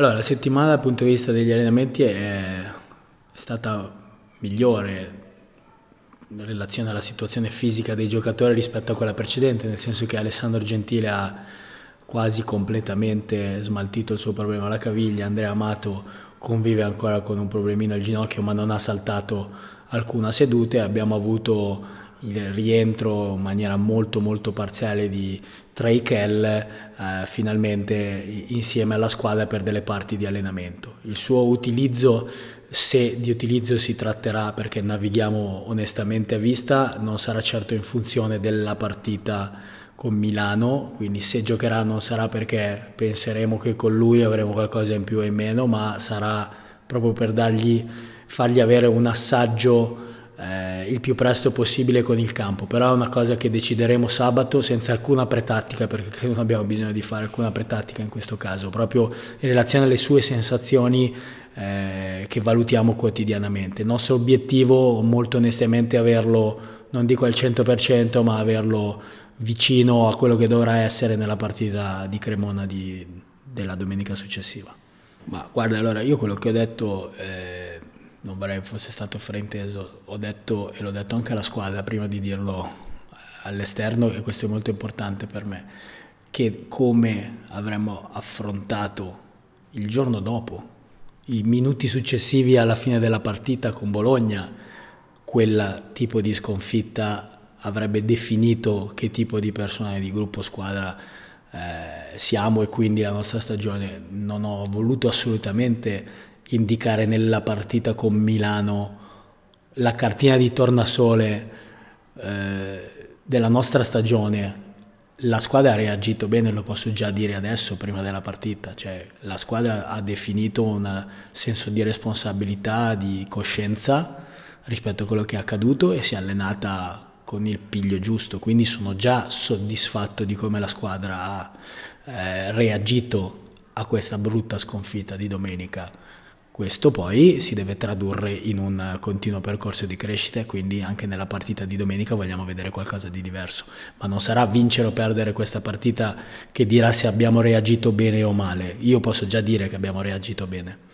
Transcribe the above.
Allora, la settimana dal punto di vista degli allenamenti è stata migliore in relazione alla situazione fisica dei giocatori rispetto a quella precedente, nel senso che Alessandro Gentile ha quasi completamente smaltito il suo problema alla caviglia, Andrea Amato convive ancora con un problemino al ginocchio ma non ha saltato alcuna seduta e abbiamo avuto il rientro in maniera molto molto parziale di Trey Kell eh, finalmente insieme alla squadra per delle parti di allenamento. Il suo utilizzo, se di utilizzo si tratterà perché navighiamo onestamente a vista, non sarà certo in funzione della partita con Milano, quindi se giocherà non sarà perché penseremo che con lui avremo qualcosa in più e in meno, ma sarà proprio per dargli, fargli avere un assaggio il più presto possibile con il campo, però è una cosa che decideremo sabato senza alcuna pretattica perché non abbiamo bisogno di fare alcuna pretattica in questo caso, proprio in relazione alle sue sensazioni eh, che valutiamo quotidianamente. Il nostro obiettivo molto onestamente è averlo, non dico al 100%, ma averlo vicino a quello che dovrà essere nella partita di Cremona di, della domenica successiva. Ma guarda, allora io quello che ho detto... Eh, non vorrei fosse stato frainteso, ho detto e l'ho detto anche alla squadra prima di dirlo all'esterno e questo è molto importante per me, che come avremmo affrontato il giorno dopo, i minuti successivi alla fine della partita con Bologna, quel tipo di sconfitta avrebbe definito che tipo di personale di gruppo squadra eh, siamo e quindi la nostra stagione. Non ho voluto assolutamente indicare nella partita con Milano la cartina di tornasole eh, della nostra stagione, la squadra ha reagito bene, lo posso già dire adesso, prima della partita. Cioè, la squadra ha definito un senso di responsabilità, di coscienza rispetto a quello che è accaduto e si è allenata con il piglio giusto. Quindi sono già soddisfatto di come la squadra ha eh, reagito a questa brutta sconfitta di domenica. Questo poi si deve tradurre in un continuo percorso di crescita e quindi anche nella partita di domenica vogliamo vedere qualcosa di diverso, ma non sarà vincere o perdere questa partita che dirà se abbiamo reagito bene o male, io posso già dire che abbiamo reagito bene.